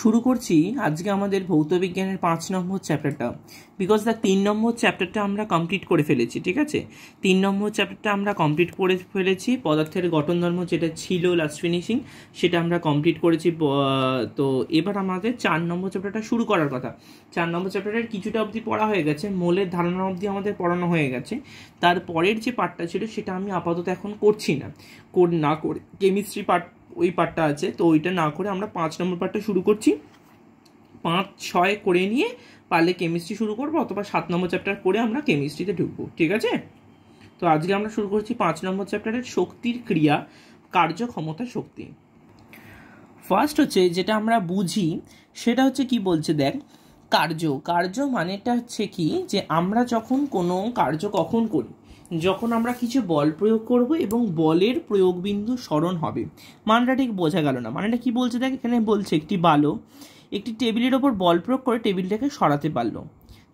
শুরু করছি আজকে আমাদের ভৌত বিজ্ঞানের পাঁচ নম্বর চ্যাপ্টারটা বিকজ দ্য তিন নম্বর চ্যাপ্টারটা আমরা কমপ্লিট করে ফেলেছি ঠিক আছে তিন নম্বর চ্যাপ্টারটা আমরা কমপ্লিট করে ফেলেছি পদার্থের গঠন ধর্ম যেটা ছিল লাস্ট ফিনিশিং সেটা আমরা কমপ্লিট করেছি তো এবার আমাদের চার নম্বর চ্যাপ্টারটা শুরু করার কথা চার নম্বর চ্যাপ্টারের কিছুটা অবধি পড়া হয়ে গেছে মোলের ধারণা অবধি আমাদের পড়ানো হয়ে গেছে তারপরের যে পার্টটা ছিল সেটা আমি আপাতত এখন করছি না কোড না করে কেমিস্ট্রি পার্ট ওই পার্টটা আছে তো ওইটা না করে আমরা পাঁচ নম্বর পার্টটা শুরু করছি পাঁচ ছয় করে নিয়ে পারলে কেমিস্ট্রি শুরু করবো অথবা সাত নম্বর চ্যাপ্টার করে আমরা কেমিস্ট্রিতে ঢুকবো ঠিক আছে তো আজকে আমরা শুরু করছি পাঁচ নম্বর চ্যাপ্টারের শক্তির ক্রিয়া কার্যক্ষমতা শক্তি ফার্স্ট হচ্ছে যেটা আমরা বুঝি সেটা হচ্ছে কি বলছে দেখ কার্য কার্য মানেটা হচ্ছে কি যে আমরা যখন কোনো কার্য কখন করি যখন আমরা কিছু বল প্রয়োগ করব এবং বলের প্রয়োগবিন্দু স্মরণ হবে মানটা ঠিক বোঝা গেল না মানেটা কি বলছে দেখ এখানে বলছে একটি বালো একটি টেবিলের ওপর বল প্রয়োগ করে টেবিলটাকে সরাতে পারলো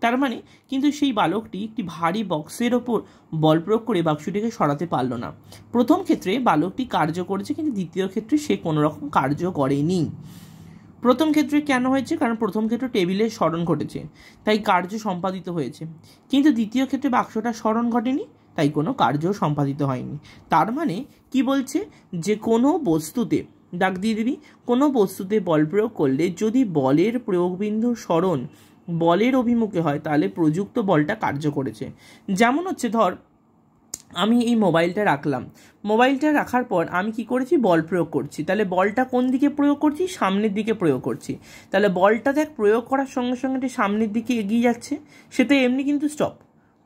তার মানে কিন্তু সেই বালকটি একটি ভারী বক্সের ওপর বল প্রয়োগ করে বাক্সটিকে সরাতে পারলো না প্রথম ক্ষেত্রে বালকটি কার্য করেছে কিন্তু দ্বিতীয় ক্ষেত্রে সে কোনো রকম কার্য করেনি প্রথম ক্ষেত্রে কেন হয়েছে কারণ প্রথম ক্ষেত্রে টেবিলে স্মরণ ঘটেছে তাই কার্য সম্পাদিত হয়েছে কিন্তু দ্বিতীয় ক্ষেত্রে বাক্সটা স্মরণ ঘটেনি তাই কোনো কার্য সম্পাদিত হয়নি তার মানে কি বলছে যে কোনো বস্তুতে ডাক দিয়ে দিবি কোনো বস্তুতে বল প্রয়োগ করলে যদি বলের প্রয়োগবিন্দু স্মরণ বলের অভিমুখে হয় তাহলে প্রযুক্ত বলটা কার্য করেছে যেমন হচ্ছে ধর আমি এই মোবাইলটা রাখলাম মোবাইলটা রাখার পর আমি কি করেছি বল প্রয়োগ করছি তাহলে বলটা কোন দিকে প্রয়োগ করছি সামনের দিকে প্রয়োগ করছি তাহলে বলটা দেখ প্রয়োগ করার সঙ্গে সঙ্গে সামনের দিকে এগিয়ে যাচ্ছে সেটাই এমনি কিন্তু স্টপ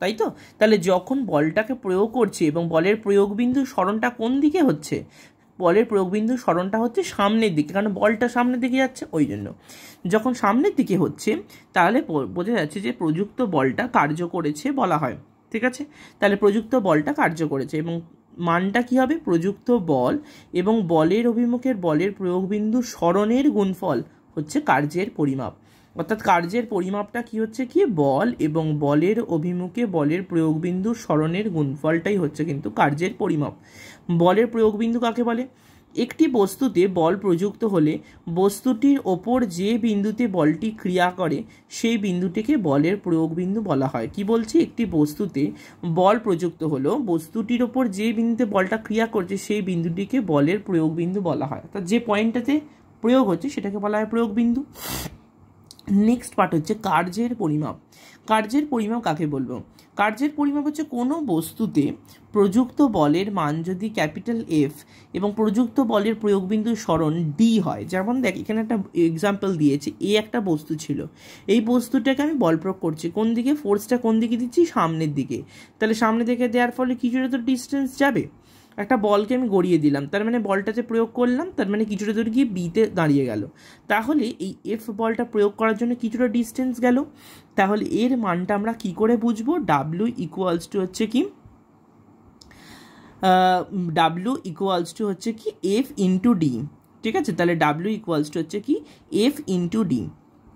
তাই তো তাহলে যখন বলটাকে প্রয়োগ করছি এবং বলের প্রয়োগবিন্দু স্মরণটা কোন দিকে হচ্ছে বলের প্রয়োগবিন্দু স্মরণটা হচ্ছে সামনের দিকে কারণ বলটা সামনের দিকে যাচ্ছে ওই জন্য যখন সামনের দিকে হচ্ছে তাহলে বোঝা যাচ্ছে যে প্রযুক্ত বলটা কার্য করেছে বলা হয় ঠিক আছে তাহলে প্রযুক্ত বলটা কার্য করেছে এবং মানটা কী হবে প্রযুক্ত বল এবং বলের অভিমুখের বলের প্রয়োগবিন্দু স্মরণের গুণফল হচ্ছে কার্যের পরিমাপ অর্থাৎ কার্যের পরিমাপটা কি হচ্ছে কি বল এবং বলের অভিমুখে বলের প্রয়োগবিন্দু স্মরণের গুণফলটাই হচ্ছে কিন্তু কার্যের পরিমাপ বলের প্রয়োগবিন্দু কাকে বলে একটি বস্তুতে বল প্রযুক্ত হলে বস্তুটির ওপর যে বিন্দুতে বলটি ক্রিয়া করে সেই বিন্দুটিকে বলের প্রয়োগবিন্দু বলা হয় কি বলছি একটি বস্তুতে বল প্রযুক্ত হলো বস্তুটির ওপর যে বিন্দুতে বলটা ক্রিয়া করছে সেই বিন্দুটিকে বলের প্রয়োগবিন্দু বলা হয় তা যে পয়েন্টটাতে প্রয়োগ হচ্ছে সেটাকে বলা হয় প্রয়োগবিন্দু নেক্সট পার্ট হচ্ছে কার্যের পরিমাপ কার্যের পরিমাপ কাকে বলবো কার্যের পরিমাপ হচ্ছে কোনো বস্তুতে প্রযুক্ত বলের মান যদি ক্যাপিটাল এফ এবং প্রযুক্ত বলের প্রয়োগবিন্দু স্মরণ ডি হয় যেমন দেখ এখানে একটা এক্সাম্পল দিয়েছি এ একটা বস্তু ছিল এই বস্তুটাকে আমি বল প্রয়োগ করছি কোন দিকে ফোর্সটা কোন দিকে দিচ্ছি সামনের দিকে তাহলে সামনে দিকে দেওয়ার ফলে কিছুটা তো ডিস্টেন্স যাবে একটা বলকে আমি গড়িয়ে দিলাম তার মানে বলটাতে প্রয়োগ করলাম তার মানে কিছুটা দূর গিয়ে বিতে দাঁড়িয়ে গেল তাহলে এই এফ বলটা প্রয়োগ করার জন্য কিছুটা ডিস্টেন্স গেল তাহলে এর মানটা আমরা কি করে বুঝবো ডাব্লু ইকুয়ালস টু হচ্ছে কি ডাব্লিউ ইকুয়ালস টু হচ্ছে কি এফ ইন্টু ডি ঠিক আছে তাহলে ডাব্লিউ ইকুয়ালস টু হচ্ছে কি এফ ইন্টু ডি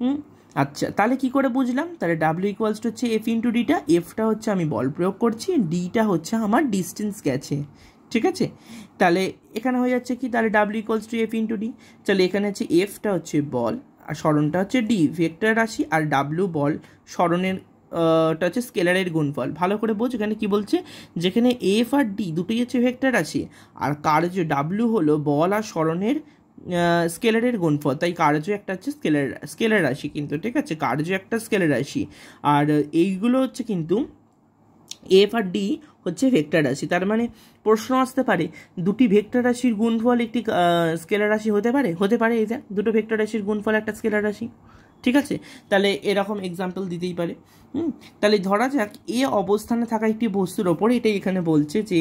হুম আচ্ছা তাহলে কি করে বুঝলাম তাহলে ডাব্লিউ ইকুয়ালস হচ্ছে এফ ইন্টু ডিটা এফটা হচ্ছে আমি বল প্রয়োগ করছি ডিটা হচ্ছে আমার ডিস্টেন্স গেছে ঠিক আছে তাহলে এখানে হয়ে যাচ্ছে কি তাহলে W equals to F into D তাহলে এখানে হচ্ছে এফটা হচ্ছে বল আর সরণটা হচ্ছে ডি ভেক্টর রাশি আর ডাব্লিউ বল সরণের টা হচ্ছে স্কেলারের গুণফল ভালো করে বোঝ এখানে কি বলছে যেখানে এফ আর ডি দুটোই হচ্ছে ভেক্টর রাশি আর কার্য ডাব্লিউ হলো বল আর সরণের স্কেলারের গুণফল তাই কার্য একটা হচ্ছে স্কেলার স্কেলার রাশি কিন্তু ঠিক আছে কার্য একটা স্কেলার রাশি আর এইগুলো হচ্ছে কিন্তু এফ আর ডি হচ্ছে ভেক্টর রাশি তার মানে প্রশ্ন আসতে পারে দুটি ভেক্টর রাশির গুণফল একটি স্কেলার রাশি হতে পারে হতে পারে এটা দুটো ভেক্টর রাশির গুণফল একটা স্কেলার রাশি ঠিক আছে তাহলে এরকম এক্সাম্পল দিতেই পারে হুম তাহলে ধরা যাক এ অবস্থানে থাকা একটি বস্তুর ওপরে এটাই এখানে বলছে যে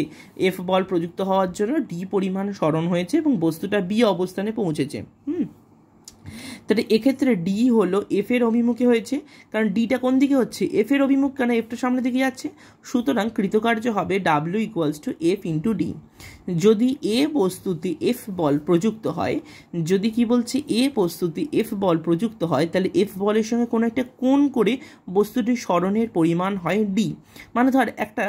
এফ বল প্রযুক্ত হওয়ার জন্য ডি পরিমাণ স্মরণ হয়েছে এবং বস্তুটা বি অবস্থানে পৌঁছেছে হুম তাহলে এক্ষেত্রে ডি হলো এফ এর অভিমুখে হয়েছে কারণ ডিটা কোন দিকে হচ্ছে এফ এর অভিমুখ কেন এফটা সামনে দিকে যাচ্ছে সুতরাং কৃতকার্য হবে W equals to F into D যদি এ বস্তুতে এফ বল প্রযুক্ত হয় যদি কি বলছে এ বস্তুতে এফ বল প্রযুক্ত হয় তাহলে এফ বলের সঙ্গে কোনো একটা কোণ করে বস্তুটির স্মরণের পরিমাণ হয় ডি মানে ধর একটা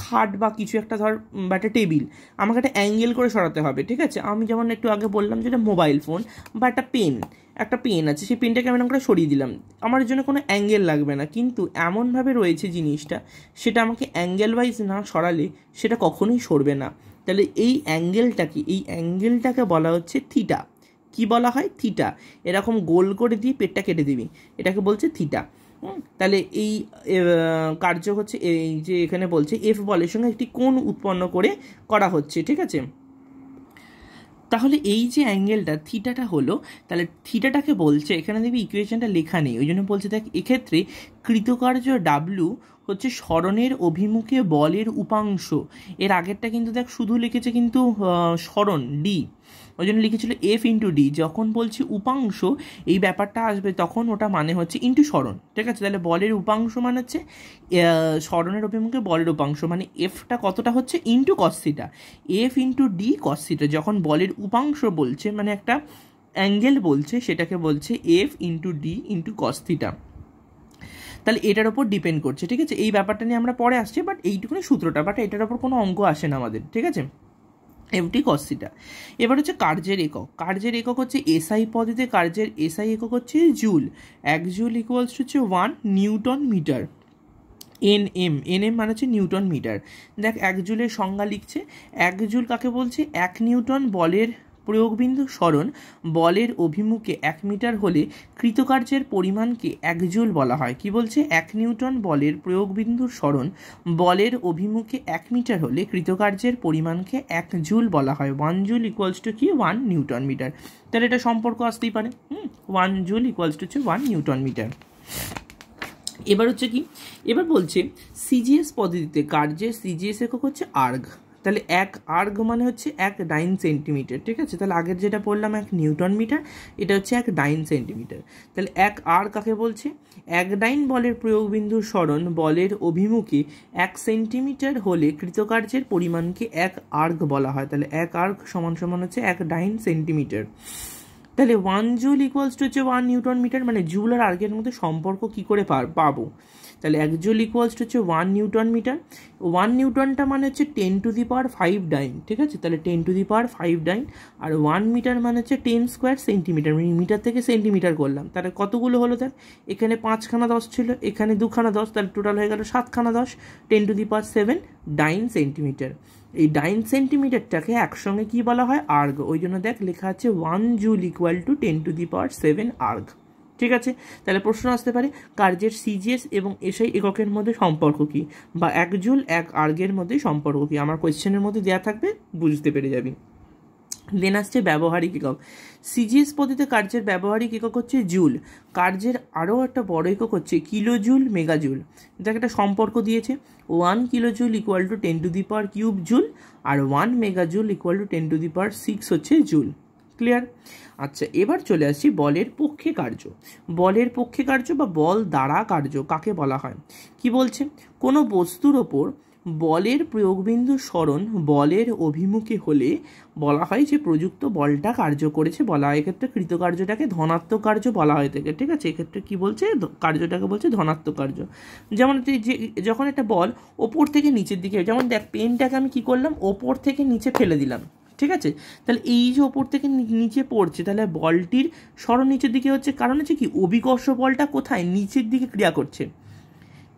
খাট বা কিছু একটা ধর বা একটা টেবিল আমাকে একটা অ্যাঙ্গেল করে সরাতে হবে ঠিক আছে আমি যেমন একটু আগে বললাম যে মোবাইল ফোন বা একটা পেন একটা পেন আছে সেই পেনটাকে আমি করে সরিয়ে দিলাম আমার জন্য কোনো অ্যাঙ্গেল লাগবে না কিন্তু এমনভাবে রয়েছে জিনিসটা সেটা আমাকে অ্যাঙ্গেল ওয়াইজ না সরালে সেটা কখনোই সরবে না তাহলে এই অ্যাঙ্গেলটাকে এই অ্যাঙ্গেলটাকে বলা হচ্ছে থিটা কি বলা হয় থিটা এরকম গোল করে দিয়ে পেটটা কেটে দিবি এটাকে বলছে থিটা তাহলে এই কার্য হচ্ছে এই যে এখানে বলছে এফ বলের সঙ্গে একটি কোণ উৎপন্ন করে করা হচ্ছে ঠিক আছে তাহলে এই যে অ্যাঙ্গেলটা থিটাটা হলো তাহলে থিটাটাকে বলছে এখানে দেখবি ইকুয়েশনটা লেখা নেই ওই জন্য বলছে দেখ এক্ষেত্রে কৃতকার্য ডাব্লু হচ্ছে স্মরণের অভিমুখে বলের উপাংশ এর আগেরটা কিন্তু দেখ শুধু লিখেছে কিন্তু স্মরণ ডি ওই জন্য লিখেছিল এফ ইন্টু ডি যখন বলছি উপাংশ এই ব্যাপারটা আসবে তখন ওটা মানে হচ্ছে ইন্টু স্মরণ ঠিক আছে তাহলে বলের উপাংশ মানে হচ্ছে স্মরণের অভিমুখে বলের উপাংশ মানে এফটা কতটা হচ্ছে into cos theta F into D cos theta যখন বলের উপাংশ বলছে মানে একটা অ্যাঙ্গেল বলছে সেটাকে বলছে F into D into cos theta তাহলে এটার ওপর ডিপেন্ড করছে ঠিক আছে এই ব্যাপারটা নিয়ে আমরা পরে আসছি বাট এইটুকুনি সূত্রটা বাট এটার ওপর কোনো অঙ্ক আসে না আমাদের ঠিক আছে এমটি কস এবার হচ্ছে কার্যের একক কার্যের একক হচ্ছে এসআই পদেতে কার্যের এসআই একক হচ্ছে জুল এক জুল ইকুয়ালস হচ্ছে one newton metre N M N M মানে হচ্ছে নিউটন মিটার দেখ এক জুলের সংজ্ঞা লিখছে এক জুল কাকে বলছে এক নিউটন বলের প্রয়োগবিন্দু সরণ বলের অভিমুখে এক মিটার হলে কৃতকার্যের পরিমাণকে এক জুল বলা হয় কি বলছে এক নিউটন বলের প্রয়োগবিন্দুর সরণ বলের অভিমুখে এক মিটার হলে কৃতকার্যের পরিমাণকে এক জুল বলা হয় ওয়ান জুল ইকুয়ালস টু কি ওয়ান নিউটন মিটার তাহলে এটা সম্পর্ক আসতেই পারে ওয়ান জুল ইকুয়ালস টু হচ্ছে ওয়ান নিউটন মিটার এবার হচ্ছে কি এবার বলছে সিজিএস পদ্ধতিতে কার্যের সিজিএস একক হচ্ছে আর্ঘ তাহলে এক আর্গ মানে হচ্ছে এক ডাইন সেন্টিমিটার ঠিক আছে তাহলে আগের যেটা পড়লাম এক নিউটন মিটার এটা হচ্ছে এক ডাইন সেন্টিমিটার তাহলে এক আর কাকে বলছে এক ডাইন বলের প্রয়োগবিন্দুর সরণ বলের অভিমুখে এক সেন্টিমিটার হলে কৃতকার্যের পরিমাণকে এক আর্গ বলা হয় তাহলে এক আর্গ সমান সমান হচ্ছে এক ডাইন সেন্টিমিটার তাহলে ওয়ান জুল ইকুয়ালস টু হচ্ছে ওয়ান নিউটন মিটার মানে জুল আর আর্গের মধ্যে সম্পর্ক কী করে পার পাবো তাহলে এক জোল ইকুয়ালস হচ্ছে ওয়ান নিউটন মিটার ওয়ান নিউটনটা মানে হচ্ছে ten to the power five dyne ঠিক আছে তাহলে ten to the power five dyne আর ওয়ান মিটার মানে হচ্ছে টেন স্কোয়ার সেন্টিমিটার মিটার থেকে সেন্টিমিটার করলাম তাহলে কতগুলো হলো দেখ এখানে পাঁচখানা দশ ছিল এখানে দুখানা দশ তাহলে টোটাল হয়ে গেল সাতখানা দশ ten to the power seven dyne centimetre এই ডাইন সেন্টিমিটারটাকে একসঙ্গে কি বলা হয় আর্গ ওই জন্য দেখ লেখা আছে one joule equal to ten to the power seven erg ঠিক আছে তাহলে প্রশ্ন আসতে পারে কার্যের সিজিএস এবং এসআই এককের মধ্যে সম্পর্ক কী বা এক জুল এক আর্গের মধ্যে সম্পর্ক কী আমার কোয়েশ্চেনের মধ্যে দেওয়া থাকবে বুঝতে পেরে যাবি দেন আসছে ব্যবহারিক একক সিজিএস পদ্ধতিতে কার্যের ব্যবহারিক একক হচ্ছে জুল কার্যের আরও একটা বড় একক হচ্ছে কিলো জুল মেগা জুল এটা একটা সম্পর্ক দিয়েছে one kilo joule equal to ten to the power cube joule আর one mega joule equal to ten to the power six হচ্ছে জুল ক্লিয়ার আচ্ছা এবার চলে আসি বলের পক্ষে কার্য বলের পক্ষে কার্য বা বল দ্বারা কার্য কাকে বলা হয় কি বলছে কোনো বস্তুর ওপর বলের প্রয়োগবিন্দু স্মরণ বলের অভিমুখে হলে বলা হয় যে প্রযুক্ত বলটা কার্য করেছে বলা হয় এক্ষেত্রে কৃতকার্যটাকে ধনাত্মক কার্য বলা হয়ে থাকে ঠিক আছে এক্ষেত্রে কী বলছে কার্যটাকে বলছে ধনাত্মক কার্য যেমন যে যখন একটা বল ওপর থেকে নিচের দিকে যেমন দেখ পেনটাকে আমি কি করলাম ওপর থেকে নিচে ফেলে দিলাম ঠিক আছে তাহলে এই যে ওপর থেকে নিচে পড়ছে তাহলে বলটির সরণ নিচের দিকে হচ্ছে কারণ হচ্ছে কি অভিকর্ষ বলটা কোথায় নিচের দিকে ক্রিয়া করছে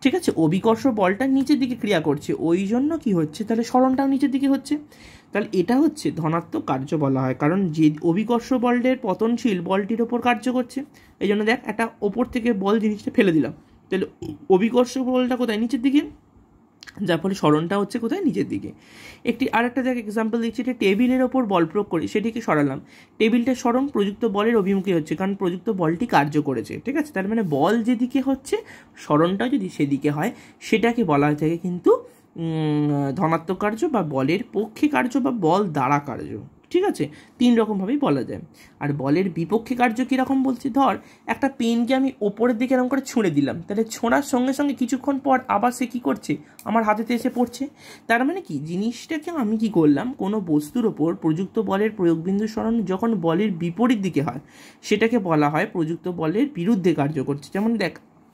ঠিক আছে অভিকর্ষ বলটা নিচের দিকে ক্রিয়া করছে ওই জন্য কি হচ্ছে তাহলে সরণটাও নিচের দিকে হচ্ছে তাহলে এটা হচ্ছে ধনাত্মক কার্য বলা হয় কারণ যে অভিকর্ষ বলের পতনশীল বলটির ওপর কার্য করছে এই জন্য দেখ একটা ওপর থেকে বল জিনিসটা ফেলে দিলাম তাহলে অভিকর্ষ বলটা কোথায় নিচের দিকে যার ফলে স্মরণটা হচ্ছে কোথায় নিচের দিকে একটি আর একটা জায়গায় এক্সাম্পল দিচ্ছি এটা টেবিলের ওপর বল প্রয়োগ করে সেটিকে সরালাম টেবিলটা সরণ প্রযুক্ত বলের অভিমুখী হচ্ছে কারণ প্রযুক্ত বলটি কার্য করেছে ঠিক আছে তার মানে বল যেদিকে হচ্ছে স্মরণটা যদি সেদিকে হয় সেটাকে বলা হয়ে থাকে কিন্তু ধনাত্মক কার্য বা বলের পক্ষে কার্য বা বল দ্বারা কার্য ঠিক আছে তিন রকমভাবেই বলা যায় আর বলের বিপক্ষে কার্য কীরকম বলছি ধর একটা পেনকে আমি ওপরের দিকে এরকম করে ছুঁড়ে দিলাম তাহলে ছোঁড়ার সঙ্গে সঙ্গে কিছুক্ষণ পর আবার সে কী করছে আমার হাতেতে এসে পড়ছে তার মানে কি জিনিসটাকে আমি কি করলাম কোনো বস্তুর ওপর প্রযুক্ত বলের প্রয়োগবিন্দু স্মরণ যখন বলের বিপরীত দিকে হয় সেটাকে বলা হয় প্রযুক্ত বলের বিরুদ্ধে কার্য করছে যেমন দেখ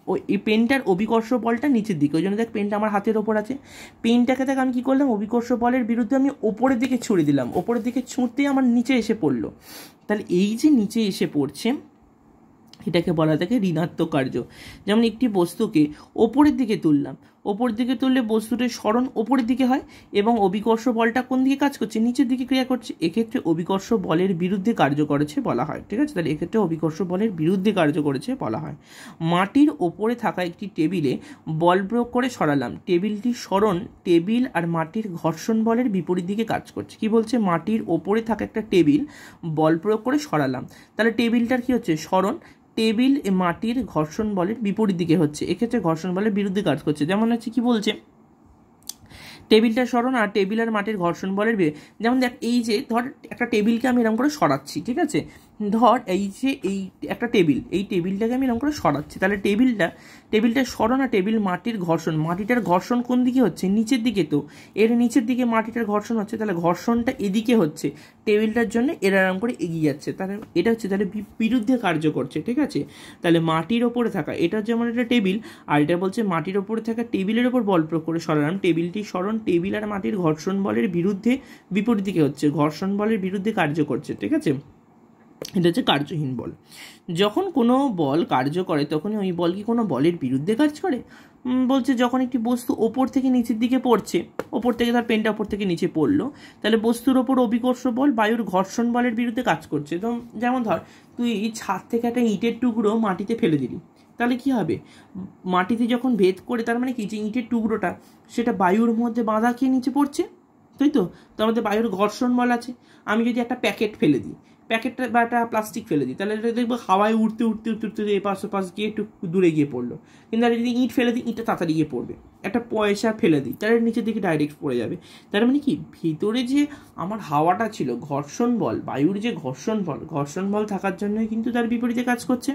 ও এই পেনটার অভিকর্ষ বলটা নিচের দিকে ওই জন্য দেখ পেনটা আমার হাতের ওপর আছে পেনটাকে দেখ আমি কী করলাম অভিকর্ষ বলের বিরুদ্ধে আমি ওপরের দিকে ছুঁড়ে দিলাম ওপরের দিকে ছুঁড়তেই আমার নিচে এসে পড়লো তাহলে এই যে নিচে এসে পড়ছে এটাকে বলা থাকে ঋণাত্মক কার্য যেমন একটি বস্তুকে ওপরের দিকে তুললাম ওপর দিকে তুললে বস্তুটির স্মরণ ওপরের দিকে হয় এবং অভিকর্ষ বলটা কোন দিকে কাজ করছে নিচের দিকে ক্রিয়া করছে এক্ষেত্রে অভিকর্ষ বলের বিরুদ্ধে কার্য করেছে বলা হয় ঠিক আছে তাহলে এক্ষেত্রে অভিকর্ষ বলের বিরুদ্ধে কার্য করেছে বলা হয় মাটির ওপরে থাকা একটি টেবিলে বল প্রয়োগ করে সরালাম টেবিলটি স্মরণ টেবিল আর মাটির ঘর্ষণ বলের বিপরীত দিকে কাজ করছে কি বলছে মাটির ওপরে থাকা একটা টেবিল বল প্রয়োগ করে সরালাম তাহলে টেবিলটার কি হচ্ছে স্মরণ টেবিল মাটির ঘর্ষণ বলের বিপরীত দিকে হচ্ছে এক্ষেত্রে ঘর্ষণ বলের বিরুদ্ধে কাজ করছে যেমন হচ্ছে কি বলছে টেবিলটা সরো আর টেবিল আর মাটির ঘর্ষণ বলের যেমন দেখ এই যে ধর একটা টেবিলকে আমি এরকম করে সরাচ্ছি ঠিক আছে ধর এই যে এই একটা টেবিল এই টেবিলটাকে আমি এরকম করে সরাচ্ছি তাহলে টেবিলটা টেবিলটা সরো না টেবিল মাটির ঘর্ষণ মাটিটার ঘর্ষণ কোন দিকে হচ্ছে নিচের দিকে তো এর নিচের দিকে মাটিটার ঘর্ষণ হচ্ছে তাহলে ঘর্ষণটা এদিকে হচ্ছে টেবিলটার জন্য এরা এরকম করে এগিয়ে যাচ্ছে তাহলে এটা হচ্ছে তাহলে বিরুদ্ধে কার্য করছে ঠিক আছে তাহলে মাটির ওপরে থাকা এটা যেমন একটা টেবিল আর এটা বলছে মাটির ওপরে থাকা টেবিলের ওপর বল প্রয়োগ করে সরালাম টেবিলটি সরণ টেবিল আর মাটির ঘর্ষণ বলের বিরুদ্ধে বিপরীত দিকে হচ্ছে ঘর্ষণ বলের বিরুদ্ধে কার্য করছে ঠিক আছে এটা হচ্ছে কার্যহীন বল যখন কোনো বল কার্য করে তখন ওই বল কি কোনো বলের বিরুদ্ধে কাজ করে বলছে যখন একটি বস্তু ওপর থেকে নিচের দিকে পড়ছে ওপর থেকে তার পেনটা ওপর থেকে নিচে পড়লো তাহলে বস্তুর ওপর অভিকর্ষ বল বায়ুর ঘর্ষণ বলের বিরুদ্ধে কাজ করছে তো যেমন ধর তুই ছাদ থেকে একটা ইটের টুকরো মাটিতে ফেলে দিলি তাহলে কি হবে মাটিতে যখন ভেদ করে তার মানে কি যে ইঁটের টুকরোটা সেটা বায়ুর মধ্যে বাঁধা খেয়ে নিচে পড়ছে তাই তো তার মধ্যে বায়ুর ঘর্ষণ বল আছে আমি যদি একটা প্যাকেট ফেলে দিই প্যাকেটটা বা একটা প্লাস্টিক ফেলে দিই তাহলে এটা দেখবো হাওয়ায় উঠতে উঠতে উঠতে উঠতে পাশে পাশে গিয়ে একটু দূরে গিয়ে পড়লো কিন্তু আর যদি ইট ফেলে দিই ইটটা তাড়াতাড়ি গিয়ে পড়বে একটা পয়সা ফেলে দিই তাহলে নিচের দিকে ডাইরেক্ট পড়ে যাবে তার মানে কি ভিতরে যে আমার হাওয়াটা ছিল ঘর্ষণ বল বায়ুর যে ঘর্ষণ বল ঘর্ষণ বল থাকার জন্যই কিন্তু তার বিপরীতে কাজ করছে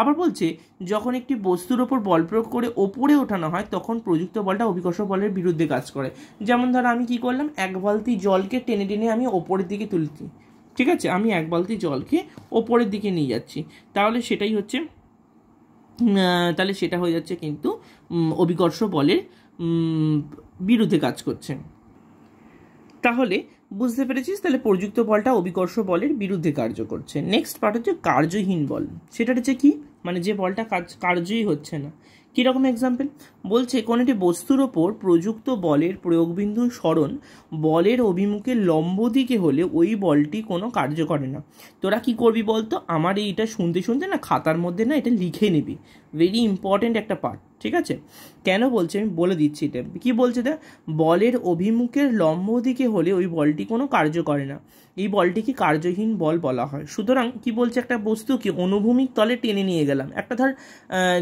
আবার বলছে যখন একটি বস্তুর ওপর বল প্রয়োগ করে ওপরে ওঠানো হয় তখন প্রযুক্ত বলটা অভিকর্ষ বলের বিরুদ্ধে কাজ করে যেমন ধরো আমি কি করলাম এক বালতি জলকে টেনে টেনে আমি ওপরের দিকে তুলছি ঠিক আছে আমি এক বালতি জলকে ওপরের দিকে নিয়ে যাচ্ছি তাহলে সেটাই হচ্ছে তাহলে সেটা হয়ে যাচ্ছে কিন্তু অভিকর্ষ বলের বিরুদ্ধে কাজ করছে তাহলে বুঝতে পেরেছিস তাহলে প্রযুক্ত বলটা অভিকর্ষ বলের বিরুদ্ধে কার্য করছে নেক্সট পার্ট হচ্ছে কার্যহীন বল সেটা হচ্ছে কি মানে যে বলটা কাজ কার্যই হচ্ছে না কীরকম এক্সাম্পল বলছে কোনো একটি বস্তুর ওপর প্রযুক্ত বলের প্রয়োগবিন্দুর সরণ বলের অভিমুখে লম্ব দিকে হলে ওই বলটি কোনো কার্য করে না তোরা কি করবি বলতো আমার এইটা শুনতে শুনতে না খাতার মধ্যে না এটা লিখে নিবি ভেরি ইম্পর্ট্যান্ট একটা পার্ট ঠিক আছে কেন বলছে আমি বলে দিচ্ছি এটা কী বলছে দা বলের অভিমুখের লম্ব দিকে হলে ওই বলটি কোনো কার্য করে না এই বলটিকে কার্যহীন বল বলা হয় সুতরাং কি বলছে একটা বস্তুকে অনুভূমিক তলে টেনে নিয়ে গেলাম একটা ধর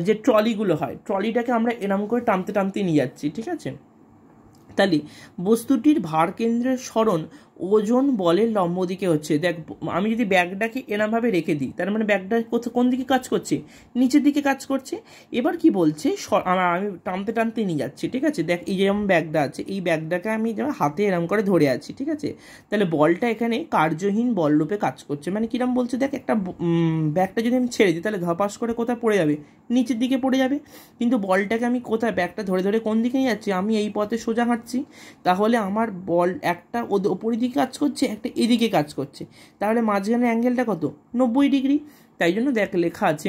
যে ট্রলিগুলো হয় ট্রলিটাকে আমরা এরম করে টানতে টানতে নিয়ে যাচ্ছি ঠিক আছে তাহলে বস্তুটির ভারকেন্দ্রের সরণ ওজন বলের লম্ব দিকে হচ্ছে দেখ আমি যদি ব্যাগটাকে এরমভাবে রেখে দিই তার মানে ব্যাগটা কোন দিকে কাজ করছে নিচের দিকে কাজ করছে এবার কি বলছে আমি টানতে টানতে নিয়ে যাচ্ছি ঠিক আছে দেখ এই যেমন ব্যাগটা আছে এই ব্যাগটাকে আমি যেমন হাতে এরম করে ধরে আছি ঠিক আছে তাহলে বলটা এখানে কার্যহীন বল রূপে কাজ করছে মানে কিরম বলছে দেখ একটা ব্যাগটা যদি আমি ছেড়ে দিই তাহলে ধপাস করে কোথায় পড়ে যাবে নিচের দিকে পড়ে যাবে কিন্তু বলটাকে আমি কোথায় ব্যাগটা ধরে ধরে কোন দিকে নিয়ে যাচ্ছি আমি এই পথে সোজা হাঁটছি তাহলে আমার বল একটা ওপরে এদিকে কাজ করছে একটা এদিকে কাজ করছে তাহলে মাঝখানে অ্যাঙ্গেলটা কত নব্বই ডিগ্রি তাই জন্য দেখ লেখা আছে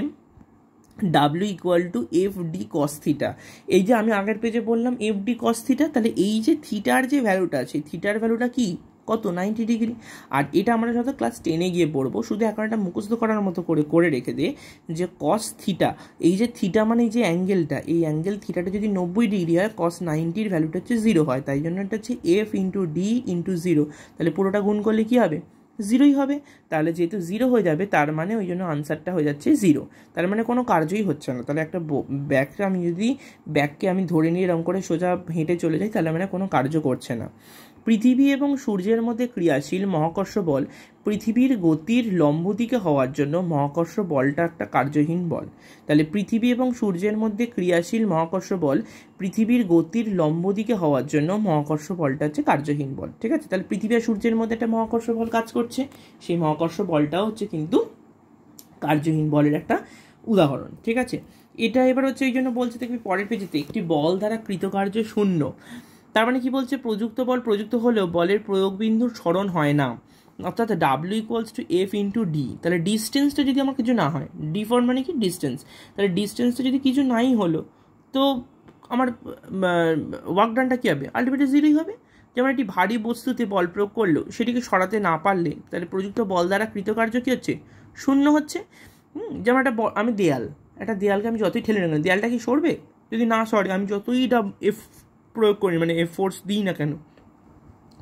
W equal to F D cos theta theta এই যে আমি আগের পেজে বললাম এফ ডি কস্থিটা তাহলে এই যে থিটার যে ভ্যালুটা আছে থিটার ভ্যালুটা কি কত নাইনটি ডিগ্রি আর এটা আমরা সাধারণত ক্লাস টেনে গিয়ে পড়বো শুধু এখন একটা মুখস্থ করার মতো করে করে রেখে দিয়ে যে কস থিটা এই যে থিটা মানে যে অ্যাঙ্গেলটা এই অ্যাঙ্গেল থিটাটা যদি নব্বই ডিগ্রি হয় কস নাইনটির ভ্যালুটা হচ্ছে জিরো হয় তাই জন্য এটা হচ্ছে F into D into zero তাহলে পুরোটা গুণ করলে কী হবে জিরোই হবে তাহলে যেহেতু জিরো হয়ে যাবে তার মানে ওই জন্য আনসারটা হয়ে যাচ্ছে জিরো তার মানে কোনো কার্যই হচ্ছে না তাহলে একটা ব্যাগটা আমি যদি ব্যাগকে আমি ধরে নিয়ে এরকম করে সোজা হেঁটে চলে যাই তাহলে মানে কোনো কার্য করছে না পৃথিবী এবং সূর্যের মধ্যে ক্রিয়াশীল মহাকর্ষ বল পৃথিবীর গতির লম্ব দিকে হওয়ার জন্য মহাকর্ষ বলটা একটা কার্যহীন বল তাহলে পৃথিবী এবং সূর্যের মধ্যে ক্রিয়াশীল মহাকর্ষ বল পৃথিবীর গতির লম্ব দিকে হওয়ার জন্য মহাকর্ষ বলটা হচ্ছে কার্যহীন বল ঠিক আছে তাহলে পৃথিবী আর সূর্যের মধ্যে একটা মহাকর্ষ বল কাজ করছে সেই মহাকর্ষ বলটা হচ্ছে কিন্তু কার্যহীন বলের একটা উদাহরণ ঠিক আছে এটা এবার হচ্ছে এই জন্য বলছে দেখবি পরের পেজেতে একটি বল দ্বারা কৃতকার্য শূন্য তার মানে কি বলছে প্রযুক্ত বল প্রযুক্ত হলেও বলের প্রয়োগবিন্দুর স্মরণ হয় না অর্থাৎ W equals to F into D তাহলে ডিস্টেন্সটা যদি আমার কিছু না হয় ডি ফর মানে কি ডিস্টেন্স তাহলে ডিস্টেন্সটা যদি কিছু নাই হলো তো আমার ওয়ার্ক ডানটা কী হবে আলটিমেটলি জিরোই হবে যেমন একটি ভারী বস্তুতে বল প্রয়োগ করলো সেটিকে সরাতে না পারলে তাহলে প্রযুক্ত বল দ্বারা কৃতকার্য কী হচ্ছে শূন্য হচ্ছে যেমন একটা আমি দেয়াল একটা দেয়ালকে আমি যতই ঠেলে নিলাম দেয়ালটা কি সরবে যদি না সরে আমি যতই ডা এফ প্রয়োগ করি মানে এফ ফোর্স দিই না কেন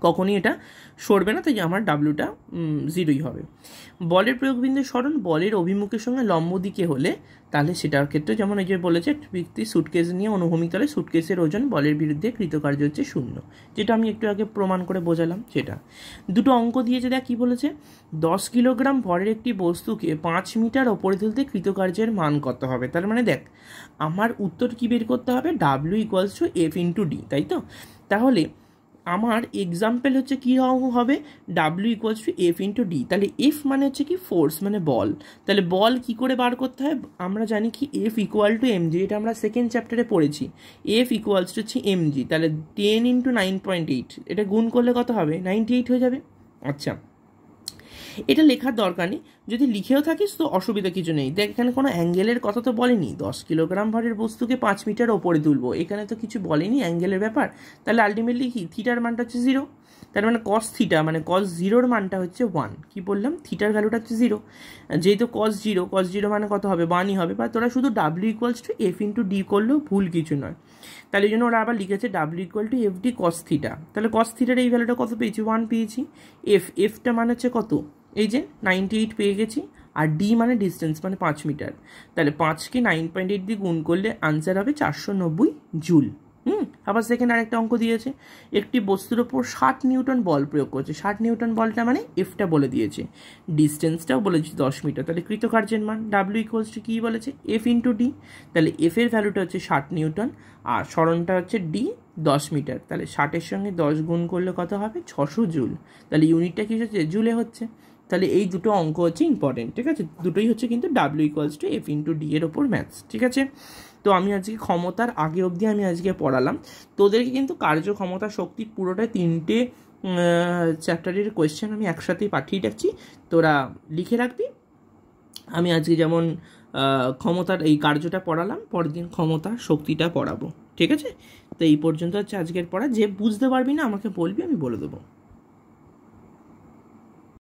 কখনই এটা সরবে না তাই আমার ডাব্লুটা জিরোই হবে বলের প্রয়োগবিন্দু স্মরণ বলের অভিমুখের সঙ্গে লম্ব দিকে হলে তাহলে সেটার ক্ষেত্রে যেমন এই যে বলেছে ব্যক্তি সুটকেস নিয়ে অনুভূমিক তলে সুটকেসের ওজন বলের বিরুদ্ধে কৃতকার্য হচ্ছে শূন্য যেটা আমি একটু আগে প্রমাণ করে বোঝালাম সেটা দুটো অঙ্ক দিয়েছে দেখ কী বলেছে দশ কিলোগ্রাম ভরের একটি বস্তুকে পাঁচ মিটার ওপরে তুলতে কৃতকার্যের মান কত হবে তার মানে দেখ আমার উত্তর কী বের করতে হবে W equals to F into D তাই তো তাহলে আমার এক্সাম্পল হচ্ছে কী হবে W equals to F into D তাহলে এফ মানে হচ্ছে কি ফোর্স মানে বল তাহলে বল কি করে বার করতে হয় আমরা জানি কি F equal to M G এটা আমরা সেকেন্ড চ্যাপ্টারে পড়েছি এফ ইকুয়ালস টু হচ্ছে এম জি তাহলে ten into nine point eight এটা গুণ করলে কত হবে নাইনটি এইট হয়ে যাবে আচ্ছা এটা লেখার দরকার নেই যদি লিখেও থাকিস তো অসুবিধা কিছু নেই দেখ এখানে কোনো অ্যাঙ্গেলের কথা তো বলেনি দশ কিলোগ্রাম ভারের বস্তুকে পাঁচ মিটার ওপরে তুলবো এখানে তো কিছু বলেনি অ্যাঙ্গেলের ব্যাপার তাহলে আলটিমেটলি কি থিটার মানটা হচ্ছে জিরো তার মানে কস থিটা মানে কস জিরোর মানটা হচ্ছে ওয়ান কি বললাম থিটার ভ্যালুটা হচ্ছে জিরো যেহেতু কস জিরো কস জিরো মানে কত হবে ওয়ানই হবে বা তোরা শুধু W equals to F into D করলেও ভুল কিছু নয় তাহলে এই জন্য ওরা আবার লিখেছে W equal to F D cos theta তাহলে কস থিটার এই ভ্যালুটা কত পেয়েছি ওয়ান পেয়েছি এফ এফটা মানে হচ্ছে কত এই যে নাইনটি এইট পেয়ে গেছি আর ডি মানে ডিস্টেন্স মানে পাঁচ মিটার তাহলে পাঁচকে নাইন পয়েন্ট এইট দিয়ে গুণ করলে আনসার হবে চারশো নব্বই জুল হুম আবার সেখানে আরেকটা অঙ্ক দিয়েছে একটি বস্তুর ওপর ষাট নিউটন বল প্রয়োগ করছে ষাট নিউটন বলটা মানে এফটা বলে দিয়েছে ডিস্টেন্সটাও বলেছে দশ মিটার তাহলে কৃতকার্যের মান ডাব্লিউ ইকোয়ালস টু কী বলেছে এফ ইন্টু ডি তাহলে এফের ভ্যালুটা হচ্ছে ষাট নিউটন আর সরণটা হচ্ছে ডি দশ মিটার তাহলে ষাটের সঙ্গে দশ গুণ করলে কত হবে ছশো জুল তাহলে ইউনিটটা কী হচ্ছে জুলে হচ্ছে তাহলে এই দুটো অঙ্ক হচ্ছে ইম্পর্টেন্ট ঠিক আছে দুটোই হচ্ছে কিন্তু W equals to F into D এর ওপর ম্যাথস ঠিক আছে তো আমি আজকে ক্ষমতার আগে অবধি আমি আজকে পড়ালাম তোদেরকে কিন্তু কার্যক্ষমতা শক্তি পুরোটা তিনটে চ্যাপ্টারের কোয়েশ্চেন আমি একসাথেই পাঠিয়ে রাখছি তোরা লিখে রাখবি আমি আজকে যেমন ক্ষমতার এই কার্যটা পড়ালাম পরের দিন ক্ষমতা শক্তিটা পড়াবো ঠিক আছে তো এই পর্যন্ত হচ্ছে আজকের পড়া যে বুঝতে পারবি না আমাকে বলবি আমি বলে দেবো